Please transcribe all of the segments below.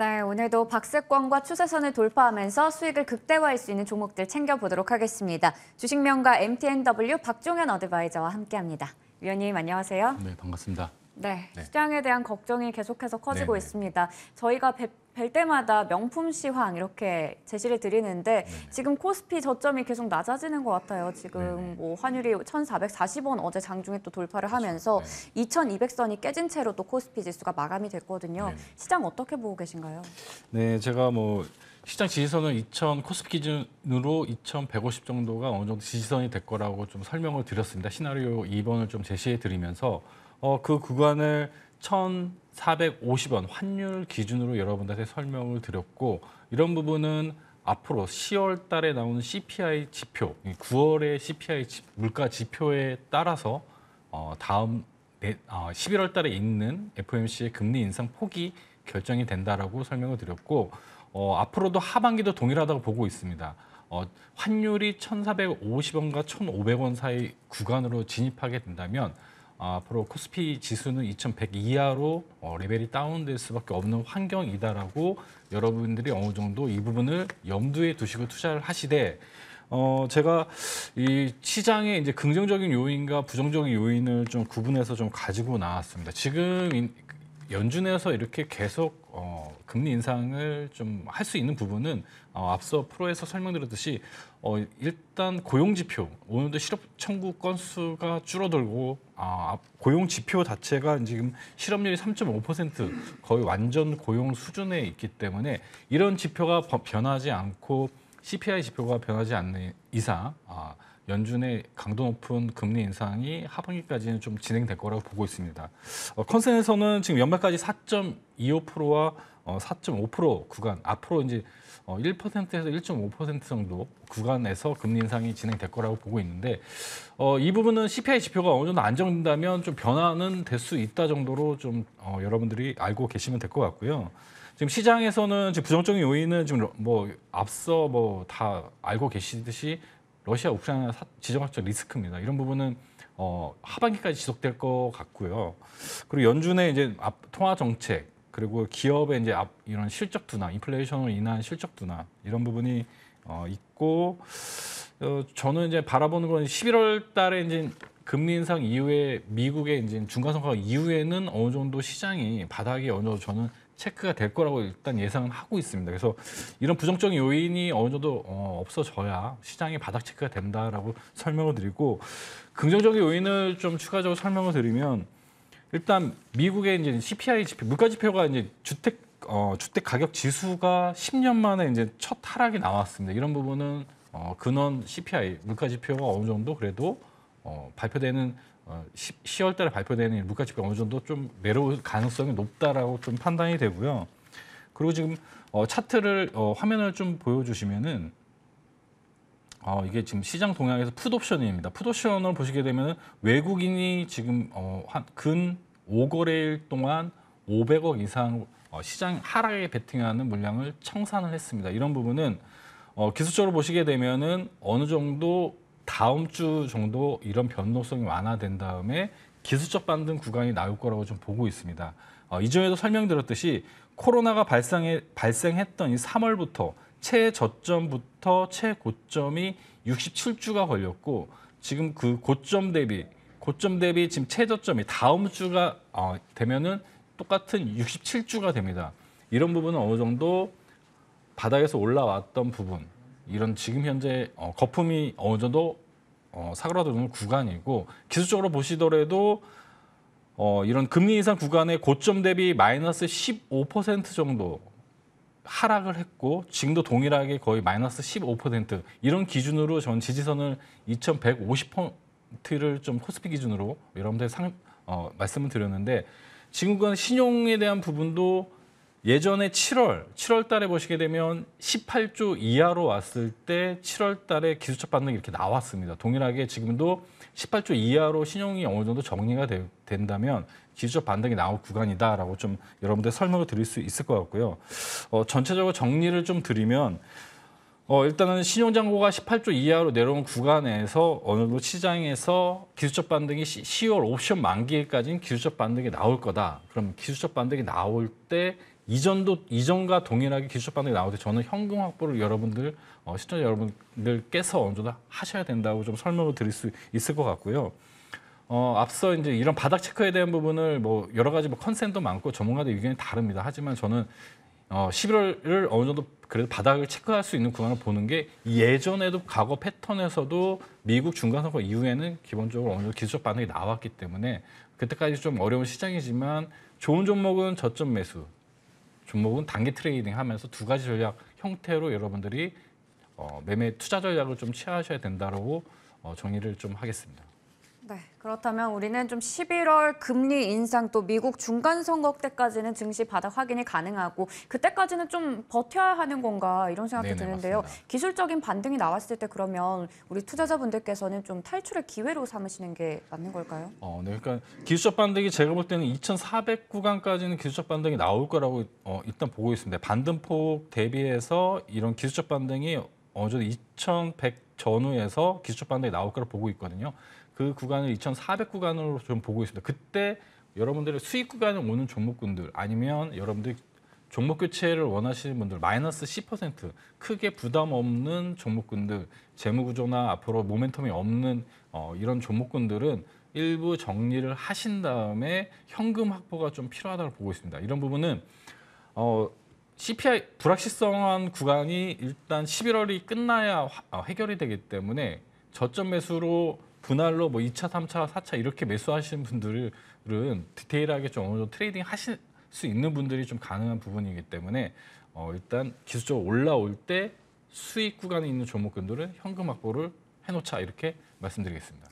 네, 오늘도 박세권과 추세선을 돌파하면서 수익을 극대화할 수 있는 종목들 챙겨보도록 하겠습니다. 주식명가 MTNW 박종현 어드바이저와 함께합니다. 위원님 안녕하세요. 네, 반갑습니다. 네, 네, 시장에 대한 걱정이 계속해서 커지고 네 있습니다. 저희가 뵙, 뵐 때마다 명품 시황 이렇게 제시를 드리는데 네 지금 코스피 저점이 계속 낮아지는 것 같아요. 지금 네뭐 환율이 1,440원 어제 장중에 또 돌파를 그렇죠. 하면서 2,200선이 깨진 채로 또 코스피 지수가 마감이 됐거든요. 시장 어떻게 보고 계신가요? 네, 제가 뭐 시장 지지선은 2,000 코스피 기준으로 2,150 정도가 어느 정도 지지선이 될 거라고 좀 설명을 드렸습니다. 시나리오 2번을 좀 제시해 드리면서 어, 그 구간을 1,450원 환율 기준으로 여러분들한테 설명을 드렸고 이런 부분은 앞으로 10월 달에 나오는 CPI 지표, 9월의 CPI 물가 지표에 따라서 어, 다음 11월 어, 달에 있는 FOMC의 금리 인상 폭이 결정이 된다라고 설명을 드렸고 어, 앞으로도 하반기도 동일하다고 보고 있습니다. 어, 환율이 1,450원과 1,500원 사이 구간으로 진입하게 된다면 앞으로 코스피 지수는 2100 이하로 어, 레벨이 다운될 수밖에 없는 환경이다라고 여러분들이 어느 정도 이 부분을 염두에 두시고 투자를 하시되 어, 제가 이 시장의 이제 긍정적인 요인과 부정적인 요인을 좀 구분해서 좀 가지고 나왔습니다. 지금 연준에서 이렇게 계속 어, 금리 인상을 좀 할 수 있는 부분은 어, 앞서 프로에서 설명드렸듯이 어, 일단 고용 지표 오늘도 실업 청구 건수가 줄어들고 아, 고용 지표 자체가 지금 실업률이 3.5% 거의 완전 고용 수준에 있기 때문에 이런 지표가 변하지 않고 CPI 지표가 변하지 않는 이상 아, 어, 연준의 강도 높은 금리 인상이 하반기까지는 좀 진행될 거라고 보고 있습니다. 어, 컨센서는 지금 연말까지 4.25%와 어, 4.5% 구간 앞으로 이제 어, 1%에서 1.5% 정도 구간에서 금리 인상이 진행될 거라고 보고 있는데 어, 이 부분은 CPI 지표가 어느 정도 안정된다면 좀 변화는 될 수 있다 정도로 좀 어, 여러분들이 알고 계시면 될 것 같고요. 지금 시장에서는 지금 부정적인 요인은 지금 뭐 앞서 뭐 다 알고 계시듯이 러시아 우크라이나 사, 지정학적 리스크입니다. 이런 부분은 어, 하반기까지 지속될 것 같고요. 그리고 연준의 이제 앞, 통화 정책 그리고 기업의 이제 앞, 이런 실적 둔화, 인플레이션으로 인한 실적 둔화 이런 부분이 어, 있고 어, 저는 이제 바라보는 건 11월 달에 이제 금리 인상 이후에 미국의 이제 중간선거 이후에는 어느 정도 시장이 바닥이 어느 정도 저는 체크가 될 거라고 일단 예상은 하고 있습니다. 그래서 이런 부정적인 요인이 어느 정도 어, 없어져야 시장의 바닥 체크가 된다라고 설명을 드리고 긍정적인 요인을 좀 추가적으로 설명을 드리면 일단 미국의 이제 CPI 지표, 물가 지표가 이제 주택 어, 주택 가격 지수가 10년 만에 이제 첫 하락이 나왔습니다. 이런 부분은 어, 근원 CPI 물가 지표가 어느 정도 그래도 어, 발표되는 10, 어, 월 달에 발표되는 물가 지표 어느 정도 좀 내려올 가능성이 높다라고 좀 판단이 되고요. 그리고 지금 어, 차트를 어, 화면을 좀 보여주시면은 어, 이게 지금 시장 동향에서 풋옵션입니다. 풋옵션을 보시게 되면 외국인이 지금 어, 한근 5거래일 동안 500억 이상 어, 시장 하락에 베팅하는 물량을 청산을 했습니다. 이런 부분은 어, 기술적으로 보시게 되면 어느 정도 다음 주 정도 이런 변동성이 완화된 다음에 기술적 반등 구간이 나올 거라고 좀 보고 있습니다. 어, 이전에도 설명드렸듯이 코로나가 발생해, 발생했던 이 3월부터 최저점부터 최고점이 67주가 걸렸고 지금 그 고점 대비 고점 대비 지금 최저점이 다음 주가 어, 되면은 똑같은 67주가 됩니다. 이런 부분은 어느 정도 바닥에서 올라왔던 부분 이런 지금 현재 어, 거품이 어느 정도 어, 사그라드는 구간이고 기술적으로 보시더라도 어, 이런 금리 인상 구간의 고점 대비 마이너스 15% 정도 하락을 했고 지금도 동일하게 거의 마이너스 15% 이런 기준으로 전 지지선을 2,150포인트를 좀 코스피 기준으로 여러분들 상, 어, 말씀을 드렸는데 지금 그 신용에 대한 부분도 예전에 7월, 7월 달에 보시게 되면 18조 이하로 왔을 때 7월 달에 기술적 반등이 이렇게 나왔습니다. 동일하게 지금도 18조 이하로 신용이 어느 정도 정리가 되, 된다면 기술적 반등이 나올 구간이다라고 좀 여러분들 설명을 드릴 수 있을 것 같고요. 어, 전체적으로 정리를 좀 드리면 어, 일단은 신용장고가 18조 이하로 내려온 구간에서 어느 정도 시장에서 기술적 반등이 10월 옵션 만기일까지는 기술적 반등이 나올 거다. 그럼 기술적 반등이 나올 때 이전도 이전과 동일하게 기술적 반등이 나올 때 저는 현금 확보를 여러분들 어, 시청자 여러분들께서 어느 정도 하셔야 된다고 좀 설명을 드릴 수 있을 것 같고요. 어, 앞서 이제 이런 바닥 체크에 대한 부분을 뭐 여러 가지 뭐 컨센도 많고 전문가들 의견이 다릅니다. 하지만 저는 어, 11월을 어느 정도 그래서 바닥을 체크할 수 있는 구간을 보는 게 예전에도 과거 패턴에서도 미국 중간선거 이후에는 기본적으로 어느 정도 기술적 반응이 나왔기 때문에 그때까지 좀 어려운 시장이지만 좋은 종목은 저점 매수, 종목은 단기 트레이딩 하면서 두 가지 전략 형태로 여러분들이 어, 매매 투자 전략을 좀 취하셔야 된다라고 어, 정리를 좀 하겠습니다. 네, 그렇다면 우리는 좀 11월 금리 인상 또 미국 중간 선거 때까지는 증시 바닥 확인이 가능하고 그때까지는 좀 버텨야 하는 건가 이런 생각도 네네, 네, 드는데요. 맞습니다. 기술적인 반등이 나왔을 때 그러면 우리 투자자분들께서는 좀 탈출의 기회로 삼으시는 게 맞는 걸까요? 어, 네, 그러니까 기술적 반등이 제가 볼 때는 2,400 구간까지는 기술적 반등이 나올 거라고 어, 일단 보고 있습니다. 반등폭 대비해서 이런 기술적 반등이 어느 정도 2,100 전후에서 기술적 반등이 나올 거라고 보고 있거든요. 그 구간을 2,400 구간으로 좀 보고 있습니다. 그때 여러분들의 수익 구간에 오는 종목군들 아니면 여러분들 종목 교체를 원하시는 분들 마이너스 10% 크게 부담 없는 종목군들 재무 구조나 앞으로 모멘텀이 없는 어, 이런 종목군들은 일부 정리를 하신 다음에 현금 확보가 좀 필요하다고 보고 있습니다. 이런 부분은 어, CPI 불확실성한 구간이 일단 11월이 끝나야 화, 어, 해결이 되기 때문에 저점 매수로 분할로 뭐 2차, 3차, 4차 이렇게 매수하시는 분들은 디테일하게 좀 어느 정도 트레이딩 하실 수 있는 분들이 좀 가능한 부분이기 때문에 어, 일단 기술적으로 올라올 때 수익 구간에 있는 종목들은 현금 확보를 해놓자 이렇게 말씀드리겠습니다.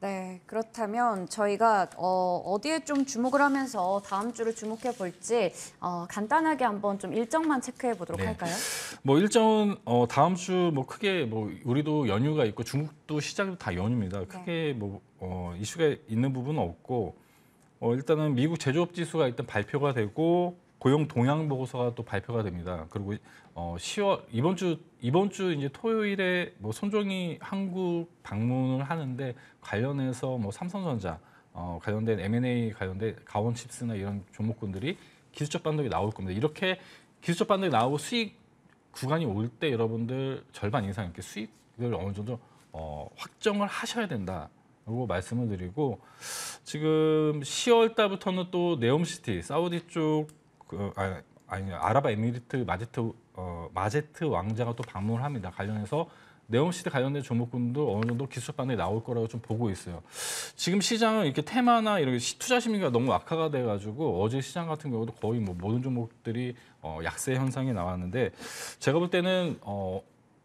네, 그렇다면 저희가 어, 디에좀 주목을 하면서 다음 주를 주목해 볼지 어, 간단하게 한번 좀 일정만 체크해 보도록 네. 할까요? 뭐 일정은 어, 다음 주 뭐 크게 뭐 우리도 연휴가 있고 중국도 시작도 다 연휴입니다. 네. 크게 뭐 어, 이슈가 있는 부분은 없고 어, 일단은 미국 제조업 지수가 일단 발표가 되고 고용 동향 보고서가 또 발표가 됩니다. 그리고 어 10월 이번 주 이번 주 이제 토요일에 뭐 손종희 한국 방문을 하는데 관련해서 뭐 삼성전자 어 관련된 M&A 관련된 가원칩스나 이런 종목군들이 기술적 반동이 나올 겁니다. 이렇게 기술적 반동이 나오고 수익 구간이 올 때 여러분들 절반 이상 이렇게 수익을 어느 정도 어, 확정을 하셔야 된다. 고 말씀을 드리고 지금 10월 달부터는 또 네옴시티 사우디 쪽 그, 아, 아니, 아니 아라에미리트 마제트 어, 마제트 왕자가 또 방문을 합니다. 관련해서 네온시티 관련된 종목군도 어느 정도 기술 반응이 나올 거라고 좀 보고 있어요. 지금 시장은 이렇게 테마나 이런 투자 심리가 너무 악화가 돼가지고 어제 시장 같은 경우도 거의 뭐 모든 종목들이 어, 약세 현상이 나왔는데 제가 볼 때는 어,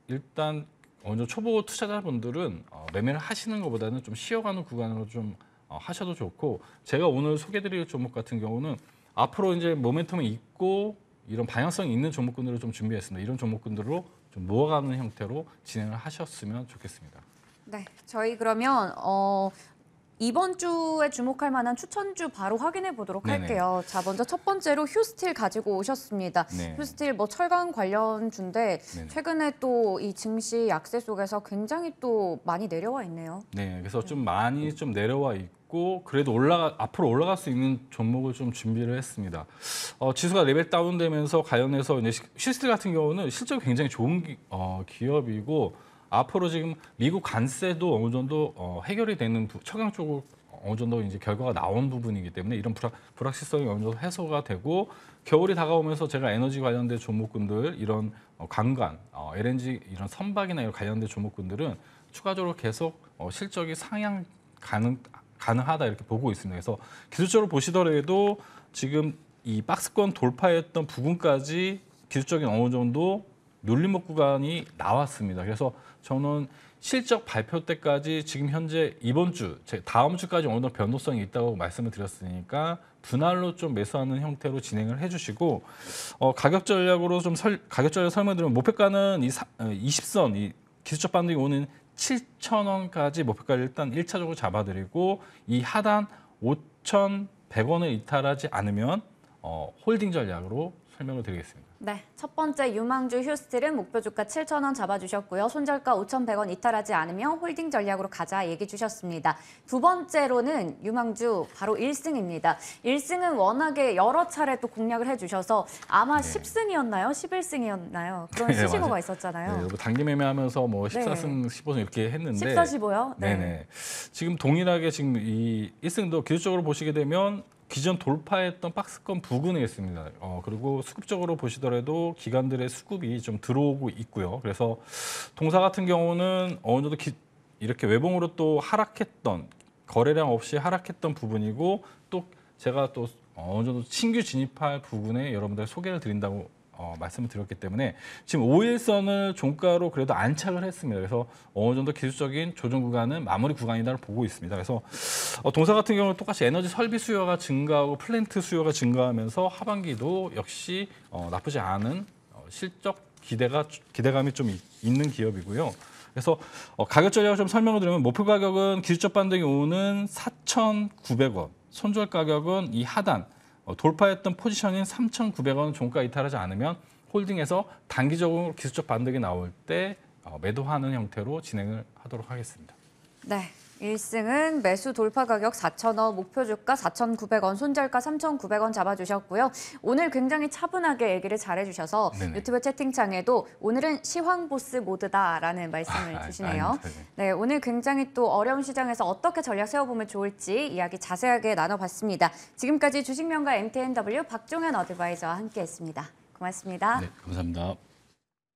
일단 먼저 초보 투자자분들은 어, 매매를 하시는 것보다는 좀 쉬어가는 구간으로 좀 어, 하셔도 좋고 제가 오늘 소개드릴 종목 같은 경우는 앞으로 이제 모멘텀이 있고 이런 방향성이 있는 종목군들을 좀 준비했습니다. 이런 종목군들로 좀 모아가는 형태로 진행을 하셨으면 좋겠습니다. 네, 저희 그러면 어, 이번 주에 주목할 만한 추천주 바로 확인해 보도록 네네. 할게요. 자, 먼저 첫 번째로 휴스틸 가지고 오셨습니다. 네. 휴스틸 뭐 철강 관련 주인데 네네. 최근에 또 이 증시 약세 속에서 굉장히 또 많이 내려와 있네요. 네, 그래서 네. 좀 많이 좀 내려와 있고 그래도 올라가 앞으로 올라갈 수 있는 종목을 좀 준비를 했습니다. 어, 지수가 레벨 다운되면서 관련해서 이제 휴스틸 같은 경우는 실적이 굉장히 좋은 기, 어, 기업이고 앞으로 지금 미국 관세도 어느 정도 어, 해결이 되는 부, 처강 쪽으로 어느 정도 이제 결과가 나온 부분이기 때문에 이런 불확, 불확실성이 어느 정도 해소가 되고 겨울이 다가오면서 제가 에너지 관련된 종목군들 이런 어, 관광, 어, LNG 이런 선박이나 이런 관련된 종목군들은 추가적으로 계속 어, 실적이 상향 가능 가능하다 이렇게 보고 있습니다. 그래서 기술적으로 보시더라도 지금 이 박스권 돌파했던 부분까지 기술적인 어느 정도 눌림목 구간이 나왔습니다. 그래서 저는 실적 발표 때까지 지금 현재 이번 주, 다음 주까지 어느 정도 변동성이 있다고 말씀을 드렸으니까 분할로 좀 매수하는 형태로 진행을 해주시고 어, 가격 전략으로 좀 설, 가격 전략 설명드리면 목표가는 이 사, 20선 어, 이 기술적 반등이 오는 7,000원까지 목표가를 일단 1차적으로 잡아드리고 이 하단 5,100원을 이탈하지 않으면 어, 홀딩 전략으로 설명을 드리겠습니다. 네, 첫 번째 유망주 휴스틸은 목표 주가 7 0원 잡아주셨고요. 손절가 5,100원 이탈하지 않으며 홀딩 전략으로 가자 얘기 주셨습니다. 두 번째로는 유망주 바로 1승입니다. 1승은 워낙에 여러 차례 또 공략을 해주셔서 아마 네. 10승이었나요? 11승이었나요? 그런 네, 시시고가 있었잖아요. 네, 단기 매매하면서 뭐 14승, 네. 15승 이렇게 했는데 14, 15요? 네. 네네. 지금 동일하게 지금 이 1승도 기술적으로 보시게 되면 기존 돌파했던 박스권 부근에 있습니다. 어, 그리고 수급적으로 보시더라도 기관들의 수급이 좀 들어오고 있고요. 그래서 동사 같은 경우는 어느 정도 기, 이렇게 외봉으로 또 하락했던 거래량 없이 하락했던 부분이고 또 제가 또 어느 정도 신규 진입할 부분에 여러분들 소개를 드린다고 어, 말씀을 드렸기 때문에 지금 5일선을 종가로 그래도 안착을 했습니다. 그래서 어느 정도 기술적인 조정 구간은 마무리 구간이다를 보고 있습니다. 그래서 어, 동사 같은 경우는 똑같이 에너지 설비 수요가 증가하고 플랜트 수요가 증가하면서 하반기도 역시 어, 나쁘지 않은 어, 실적 기대가 기대감이 좀 있, 있는 기업이고요. 그래서 어, 가격 전략을 좀 설명을 드리면 목표 가격은 기술적 반등이 오는 4,900원, 손절 가격은 이 하단 어, 돌파했던 포지션인 3,900원 종가 이탈하지 않으면 홀딩에서 단기적으로 기술적 반등이 나올 때 어, 매도하는 형태로 진행을 하도록 하겠습니다. 네. 1승은 매수 돌파 가격 4,000원, 목표 주가 4,900원, 손절가 3,900원 잡아주셨고요. 오늘 굉장히 차분하게 얘기를 잘해주셔서 네네. 유튜브 채팅창에도 오늘은 시황보스 모드다라는 말씀을 아, 주시네요. 아, 네, 오늘 굉장히 또 어려운 시장에서 어떻게 전략 세워보면 좋을지 이야기 자세하게 나눠봤습니다. 지금까지 주식명가 MTNW 박종현 어드바이저와 함께했습니다. 고맙습니다. 네, 감사합니다.